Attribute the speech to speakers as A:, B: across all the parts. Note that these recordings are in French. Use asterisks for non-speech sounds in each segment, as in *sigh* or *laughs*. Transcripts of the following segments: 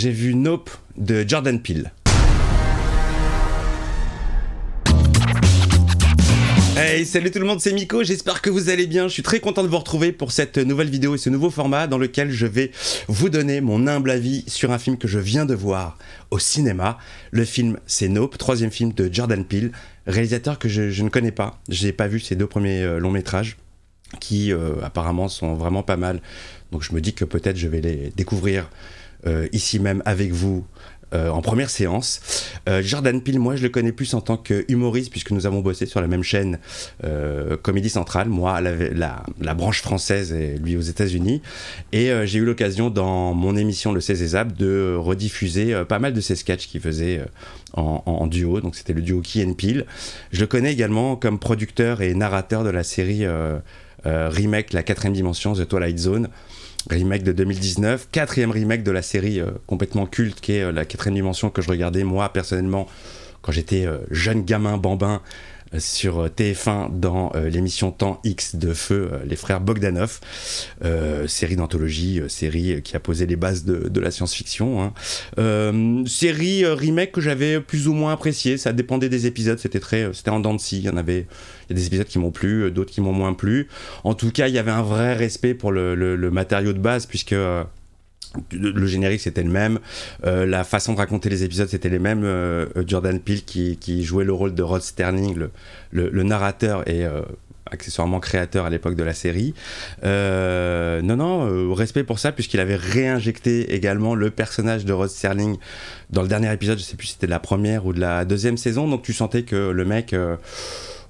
A: j'ai vu Nope de Jordan Peele. Hey, salut tout le monde, c'est Miko, j'espère que vous allez bien. Je suis très content de vous retrouver pour cette nouvelle vidéo et ce nouveau format dans lequel je vais vous donner mon humble avis sur un film que je viens de voir au cinéma. Le film, c'est Nope, troisième film de Jordan Peele, réalisateur que je, ne connais pas. Je n'ai pas vu ses deux premiers euh, longs métrages qui euh, apparemment sont vraiment pas mal. Donc je me dis que peut-être je vais les découvrir euh, ici même avec vous euh, en première séance. Euh, Jordan Peele, moi, je le connais plus en tant que humoriste puisque nous avons bossé sur la même chaîne euh, Comédie Centrale, moi, la, la, branche française et lui aux États-Unis. Et j'ai eu l'occasion, dans mon émission Le 16 Zab, de rediffuser pas mal de ses sketchs qu'il faisait en, en, duo. Donc, c'était le duo Key and Peele. Je le connais également comme producteur et narrateur de la série remake La quatrième dimension, The Twilight Zone remake de 2019, quatrième remake de la série euh, complètement culte qui est euh, la quatrième dimension que je regardais moi personnellement quand j'étais euh, jeune gamin bambin sur euh, TF1 dans euh, l'émission Temps X de Feu, euh, les frères Bogdanov, série d'anthologie, série qui a posé les bases de, la science-fiction. Hein. série remake que j'avais plus ou moins appréciée, ça dépendait des épisodes, c'était très, c'était en dents de scie, il y en avait a des épisodes qui m'ont plu, d'autres qui m'ont moins plu. En tout cas, il y avait un vrai respect pour le matériau de base, puisque le générique c'était le même, euh, la façon de raconter les épisodes c'était les mêmes. Euh, Jordan Peele qui, jouait le rôle de Rod Sterling, le, narrateur et euh, accessoirement créateur à l'époque de la série. non, non, respect pour ça puisqu'il avait réinjecté également le personnage de Rod Sterling dans le dernier épisode, je sais plus si c'était de la première ou de la deuxième saison, donc tu sentais que le mec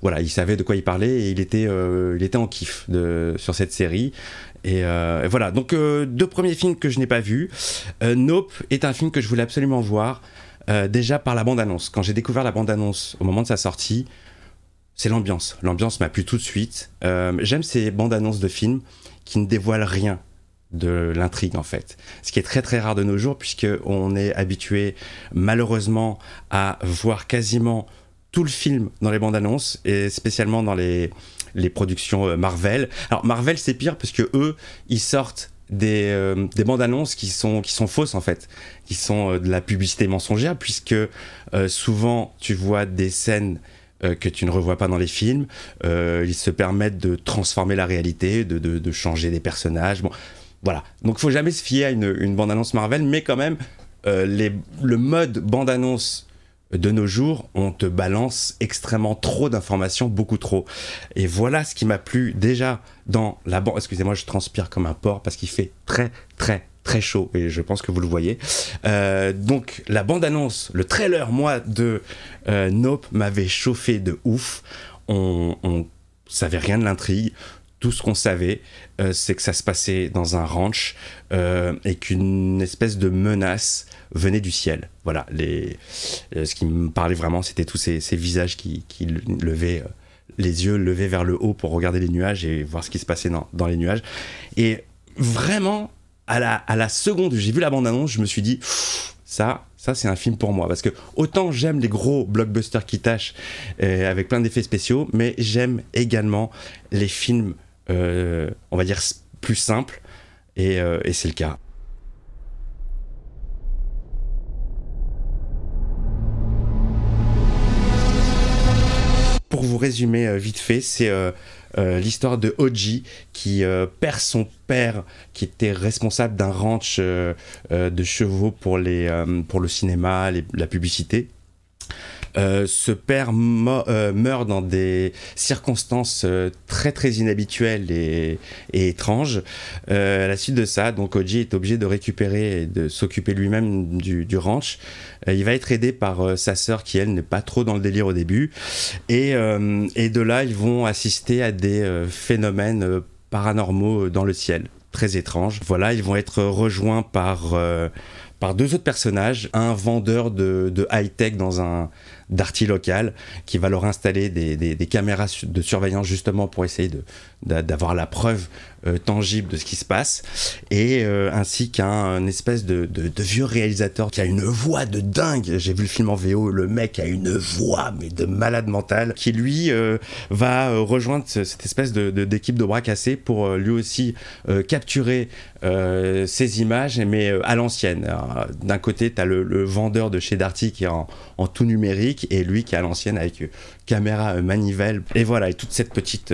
A: voilà, il savait de quoi il parlait et il était, euh, il était en kiff sur cette série. Et, euh, voilà, donc euh, deux premiers films que je n'ai pas vus. nope est un film que je voulais absolument voir, déjà par la bande-annonce. Quand j'ai découvert la bande-annonce au moment de sa sortie, c'est l'ambiance. L'ambiance m'a plu tout de suite. J'aime ces bandes-annonces de films qui ne dévoilent rien de l'intrigue en fait. Ce qui est très très rare de nos jours puisque on est habitué malheureusement à voir quasiment tout le film dans les bandes annonces et spécialement dans les, les productions euh, Marvel. Alors Marvel c'est pire parce que eux ils sortent euh, des, bandes annonces qui sont, qui sont fausses en fait, qui sont euh, de la publicité mensongère puisque souvent tu vois des scènes que tu ne revois pas dans les films, ils se permettent de transformer la réalité, de, changer des personnages. Bon, voilà. Donc il faut jamais se fier à une, bande annonce Marvel, mais quand même les, le mode bande annonce de nos jours, on te balance extrêmement trop d'informations, beaucoup trop. Et voilà ce qui m'a plu déjà dans la bande. Excusez-moi, je transpire comme un porc parce qu'il fait très très très chaud et je pense que vous le voyez. Euh, donc la bande-annonce, le trailer, moi, de euh, Nope m'avait chauffé de ouf. On, on savait rien de l'intrigue. Tout ce qu'on savait, euh, c'est que ça se passait dans un ranch euh, et qu'une espèce de menace venait du ciel. Voilà, euh, ce qui me parlait vraiment, c'était tous ces, visages qui, levaient les yeux levés vers le haut pour regarder les nuages et voir ce qui se passait dans, les nuages. Et vraiment, à la, seconde où j'ai vu la bande-annonce, je me suis dit, ça, ça c'est un film pour moi. Parce que autant j'aime les gros blockbusters qui tâchent avec plein d'effets spéciaux, mais j'aime également les films euh, on va dire, plus simple, euh, et, c'est le cas. Pour vous résumer euh, vite fait, c'est l'histoire de Oji qui perd son père qui était responsable d'un ranch de chevaux pour, les, pour le cinéma, la publicité. Euh, ce père euh, meurt dans des circonstances euh, très très inhabituelles et, étranges. à la suite de ça, donc Oji est obligé de récupérer et de s'occuper lui-même du, ranch. il va être aidé par sa sœur qui elle n'est pas trop dans le délire au début. Et, de là, ils vont assister à des phénomènes paranormaux dans le ciel très étrange. Voilà, ils vont être rejoints par par deux autres personnages, un vendeur de, high-tech dans un d'arty local qui va leur installer des, des, caméras de surveillance justement pour essayer d'avoir la preuve euh, tangible de ce qui se passe, et euh, ainsi qu'un espèce de, vieux réalisateur qui a une voix de dingue. J'ai vu le film en VO, le mec a une voix mais de malade mental, qui lui euh, va rejoindre cette espèce d'équipe de, bras cassés pour lui aussi capturer ses ces images, mais à l'ancienne. D'un côté, tu as le, vendeur de chez Darty qui est en, tout numérique et lui qui est à l'ancienne avec caméra manivelle. Et voilà, et toute cette petite,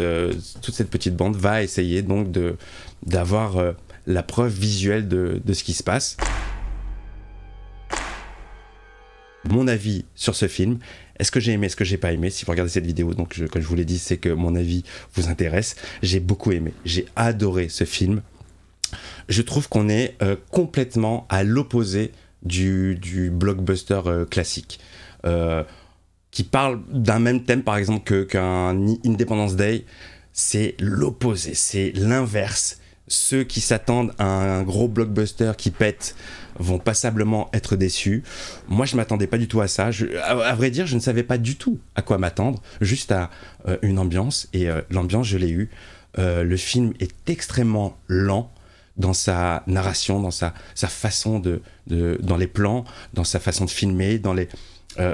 A: toute cette petite bande va essayer donc d'avoir euh, la preuve visuelle de, ce qui se passe. Mon avis sur ce film, est-ce que j'ai aimé, est-ce que j'ai pas aimé Si vous regardez cette vidéo, donc comme je vous l'ai dit, c'est que mon avis vous intéresse. J'ai beaucoup aimé, j'ai adoré ce film. Je trouve qu'on est euh, complètement à l'opposé du, blockbuster euh, classique qui parle d'un même thème, par exemple, qu'un Independence Day, c'est l'opposé, c'est l'inverse. Ceux qui s'attendent à un gros blockbuster qui pète vont passablement être déçus. Moi, je m'attendais pas du tout à ça. à, vrai dire, je ne savais pas du tout à quoi m'attendre, juste à euh, une ambiance. Et euh, l'ambiance, je l'ai eue. Euh, le film est extrêmement lent dans sa narration, dans sa, façon de, dans les plans, dans sa façon de filmer, dans les,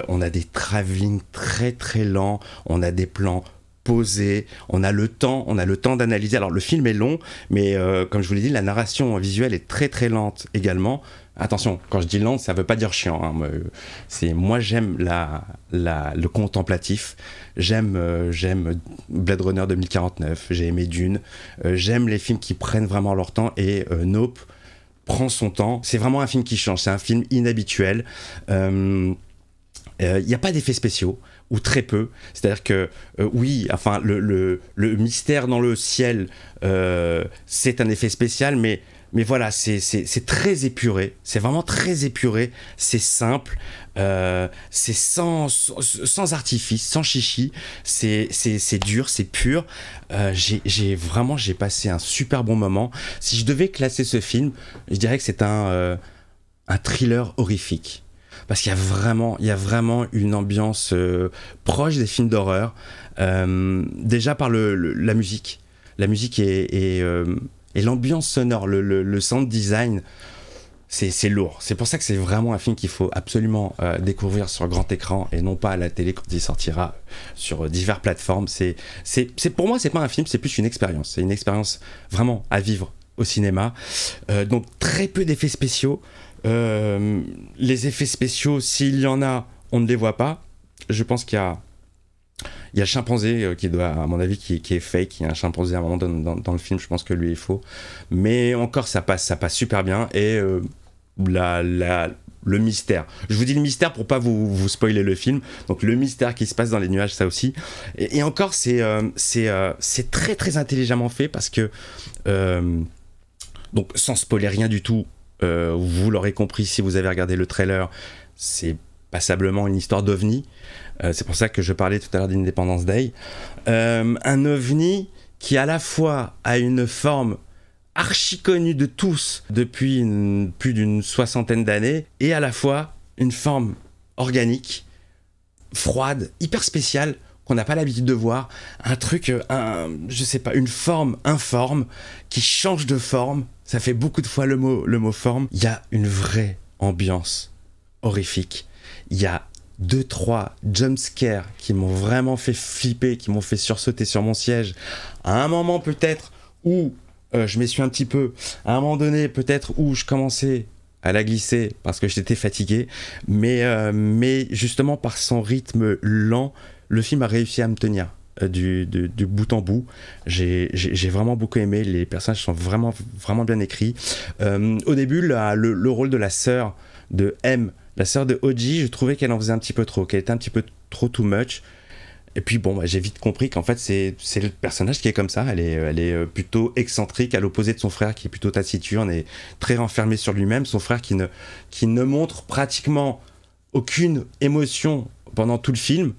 A: on a des travelling très très lents, on a des plans posé, on a le temps, on a le temps d'analyser. Alors le film est long, mais euh, comme je vous l'ai dit, la narration visuelle est très très lente également. Attention, quand je dis lente, ça ne veut pas dire chiant. Hein. Euh, c'est moi j'aime la, le contemplatif, j'aime euh, j'aime Blade Runner 2049, j'ai aimé Dune, j'aime les films qui prennent vraiment leur temps et Nope prend son temps. C'est vraiment un film qui change, c'est un film inhabituel. Il n'y a pas d'effets spéciaux ou très peu. C'est-à-dire que euh, oui, enfin le, mystère dans le ciel, euh, c'est un effet spécial, mais mais voilà, c'est très épuré, c'est vraiment très épuré, c'est simple, euh, c'est sans, sans, artifice, sans chichi, c'est dur, c'est pur. j'ai vraiment j'ai passé un super bon moment. Si je devais classer ce film, je dirais que c'est un thriller horrifique parce qu'il y a vraiment, il y a vraiment une ambiance euh, proche des films d'horreur, euh, déjà par le, la musique, la musique euh, et, l'ambiance sonore, le, sound design, c'est lourd. C'est pour ça que c'est vraiment un film qu'il faut absolument découvrir sur grand écran et non pas à la télé quand il sortira sur diverses plateformes. C'est, c'est, pour moi, c'est pas un film, c'est plus une expérience. C'est une expérience vraiment à vivre au cinéma. donc très peu d'effets spéciaux. Euh, les effets spéciaux, s'il y en a, on ne les voit pas. Je pense qu'il y a il y a Chimpanzé euh, qui doit, à mon avis, qui, est fake. Il y a un chimpanzé à un moment dans, le film, je pense que lui est faux. Mais encore, ça passe, ça passe super bien. Et euh, la, le mystère. Je vous dis le mystère pour pas vous, vous, spoiler le film. Donc le mystère qui se passe dans les nuages, ça aussi. Et, encore, c'est c'est très très intelligemment fait parce que donc sans spoiler rien du tout, euh, vous l'aurez compris si vous avez regardé le trailer, c'est passablement une histoire d'ovni. Euh, c'est pour ça que je parlais tout à l'heure d'Independence Day. Euh, un ovni qui à la fois a une forme archi connue de tous depuis plus d'une soixantaine d'années et à la fois une forme organique, froide, hyper spéciale qu'on n'a pas l'habitude de voir, un truc, je je sais pas, une forme informe qui change de forme ça fait beaucoup de fois le mot, le mot forme. Il y a une vraie ambiance horrifique. Il y a deux, trois jumpscares qui m'ont vraiment fait flipper, qui m'ont fait sursauter sur mon siège. À un moment peut-être où euh, je je suis un petit peu, à un moment donné peut-être où je commençais à la glisser parce que j'étais fatigué, mais, euh, mais justement par son rythme lent, le film a réussi à me tenir. Euh, du, bout en bout. J'ai vraiment beaucoup aimé. Les personnages sont vraiment, vraiment bien écrits. Euh, au début, le, rôle de la sœur de M, la sœur de Oji, je trouvais qu'elle en faisait un petit peu trop, qu'elle était un petit peu trop too much. Et puis bon, bah, j'ai vite compris qu'en fait, c'est le personnage qui est comme ça. Elle est, euh, plutôt excentrique, à l'opposé de son frère qui est plutôt taciturne et très renfermé sur lui-même. Son frère qui qui ne montre pratiquement aucune émotion pendant tout le film.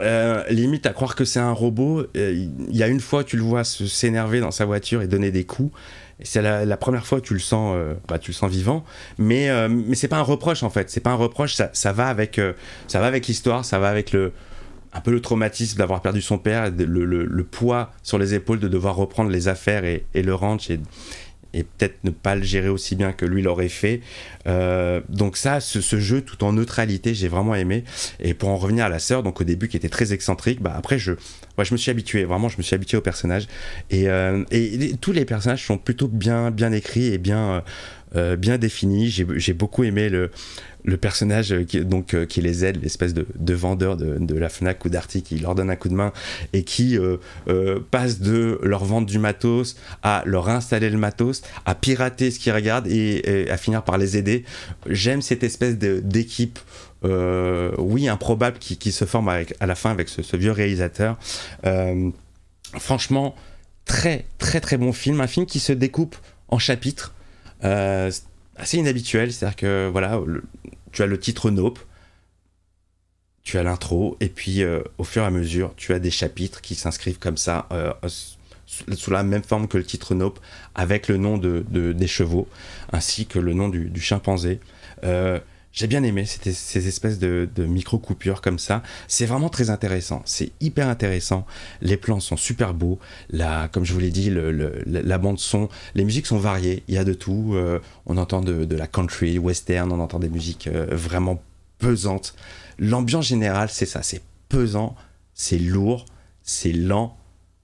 A: Euh, limite à croire que c'est un robot. Euh, il y a une fois tu le vois s'énerver dans sa voiture et donner des coups. C'est la, première fois tu le sens, euh, bah, tu le sens vivant. Mais mais c'est pas un reproche en fait. C'est pas un reproche. Ça, va avec ça va avec l'histoire. Ça va avec le un peu le traumatisme d'avoir perdu son père, le, le, poids sur les épaules de devoir reprendre les affaires et, le ranch et peut-être ne pas le gérer aussi bien que lui l'aurait fait. Euh, donc ça, ce, jeu tout en neutralité, j'ai vraiment aimé. Et pour en revenir à la sœur, donc au début qui était très excentrique, bah après je, ouais, je me suis habitué, vraiment je me suis habitué au personnage. Et, euh, et, tous les personnages sont plutôt bien, bien écrits et bien... Euh, euh, bien défini, J'ai beaucoup aimé le, personnage qui, donc, euh, qui les aide, l'espèce de, vendeur de, la FNAC ou d'Arti qui leur donne un coup de main et qui euh, passe de leur vendre du matos à leur installer le matos, à pirater ce qu'ils regardent et, à finir par les aider. J'aime cette espèce d'équipe. oui, improbable qui, se forme à la fin avec ce, ce vieux réalisateur. franchement, très très très bon film, un film qui se découpe en chapitres. Euh, assez inhabituel, c'est-à-dire que voilà, tu as le titre Nope, tu as l'intro, et puis euh, au fur et à mesure, tu as des chapitres qui s'inscrivent comme ça, euh, sous la même forme que le titre Nope, avec le nom de, des chevaux, ainsi que le nom du, chimpanzé. Euh, j'ai bien aimé ces, ces espèces de, micro-coupures comme ça. C'est vraiment très intéressant. C'est hyper intéressant. Les plans sont super beaux. La, comme je vous l'ai dit, la bande-son, les musiques sont variées. Il y a de tout. Euh, on entend de, la country, western, on entend des musiques euh, vraiment pesantes. L'ambiance générale, c'est ça. C'est pesant, c'est lourd, c'est lent,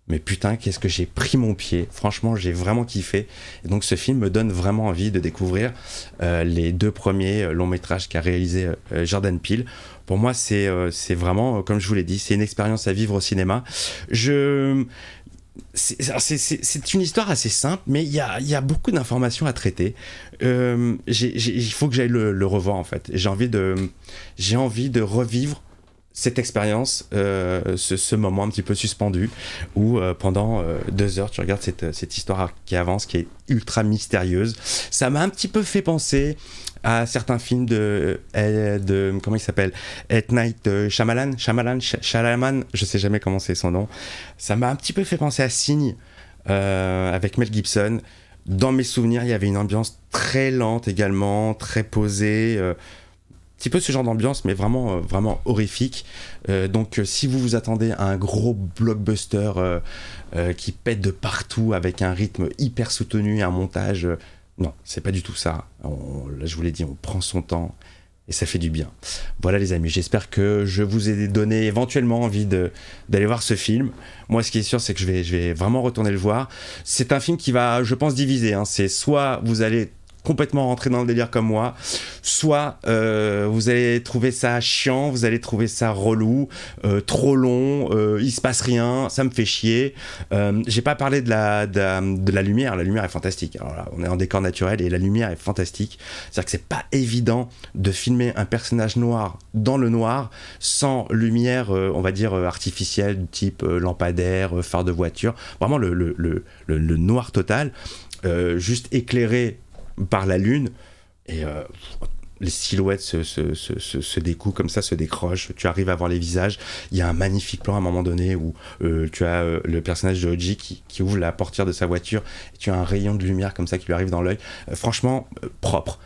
A: mais putain, qu'est-ce que j'ai pris mon pied. Franchement, j'ai vraiment kiffé. donc, ce film me donne vraiment envie de découvrir euh, les deux premiers euh, longs métrages qu'a réalisé euh, Jordan Peele. Pour moi, c'est c'est vraiment, comme je vous l'ai dit, c'est une expérience à vivre au cinéma. Je. C'est une histoire assez simple, mais il y a, beaucoup d'informations à traiter. Il faut que j'aille le, le, revoir en fait. J'ai envie j'ai envie de revivre cette expérience, euh, ce, moment un petit peu suspendu, où euh, pendant euh, deux heures, tu regardes cette, histoire qui avance, qui est ultra mystérieuse. Ça m'a un petit peu fait penser à certains films de, de comment il s'appelle, At Night Shyamalan, Shyamalan, Shyamalan, je sais jamais comment c'est son nom. Ça m'a un petit peu fait penser à Signe avec Mel Gibson. Dans mes souvenirs, il y avait une ambiance très lente également, très posée petit peu ce genre d'ambiance, mais vraiment, euh, vraiment horrifique. Euh, donc, euh, si vous vous attendez à un gros blockbuster qui pète de partout avec un rythme hyper soutenu, un montage, non, c'est pas du tout ça. On, je vous l'ai dit, on prend son temps et ça fait du bien. Voilà les amis, j'espère que je vous ai donné éventuellement envie d'aller voir ce film. Moi ce qui est sûr c'est que je vais, je vais vraiment retourner le voir. C'est un film qui va je pense diviser. Hein. C'est soit vous allez complètement rentré dans le délire comme moi, soit euh, vous allez trouver ça chiant, vous allez trouver ça relou, euh, trop long, euh, il se passe rien, ça me fait chier. Euh, j'ai pas parlé de la, de lumière, la lumière est fantastique. on est en décor naturel et la lumière est fantastique. C'est-à-dire que c'est pas évident de filmer un personnage noir dans le noir sans lumière, on va dire, artificielle, type lampadaire, phare de voiture, vraiment le, le noir total. juste éclairé par la lune. Et euh, les silhouettes se, se, découpent comme ça, se décrochent. Tu arrives à voir les visages. Il y a un magnifique plan à un moment donné où euh, tu as euh, le personnage de Oji qui, ouvre la portière de sa voiture. Et tu as un rayon de lumière comme ça qui lui arrive dans l'œil. franchement, propre.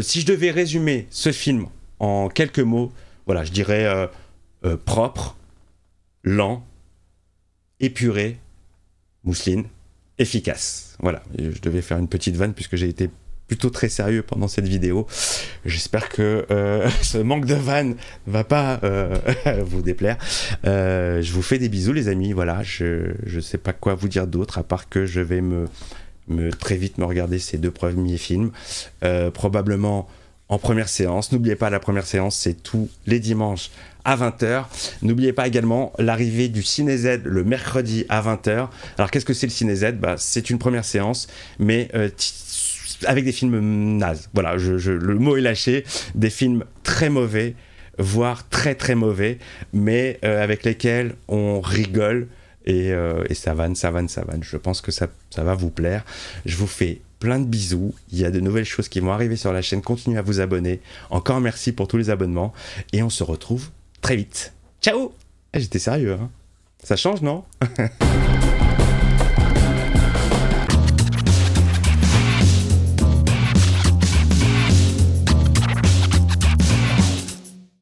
A: si je devais résumer ce film en quelques mots, voilà, je dirais propre, lent, épuré, mousseline, efficace. Voilà, je devais faire une petite vanne puisque j'ai été plutôt très sérieux pendant cette vidéo. J'espère que euh, *laughs* ce manque de van va pas euh, *laughs* vous déplaire. Euh, je vous fais des bisous les amis. Voilà, je ne sais pas quoi vous dire d'autre à part que je vais me, me très vite me regarder ces deux premiers films, probablement en première séance. N'oubliez pas la première séance, c'est tous les dimanches à 20h. N'oubliez pas également l'arrivée du Ciné Z le mercredi à 20h. Alors qu'est-ce que c'est le Ciné Z bah, C'est une première séance, mais avec des films nazes. Voilà, je, le mot est lâché. Des films très mauvais, voire très très mauvais, mais euh, avec lesquels on rigole euh, et, ça vanne, ça vanne, ça vanne. Je pense que ça, ça va vous plaire. Je vous fais plein de bisous. Il y a de nouvelles choses qui vont arriver sur la chaîne. Continuez à vous abonner. Encore merci pour tous les abonnements et on se retrouve très vite. Ciao ah, J'étais sérieux, hein Ça change, non *laughs*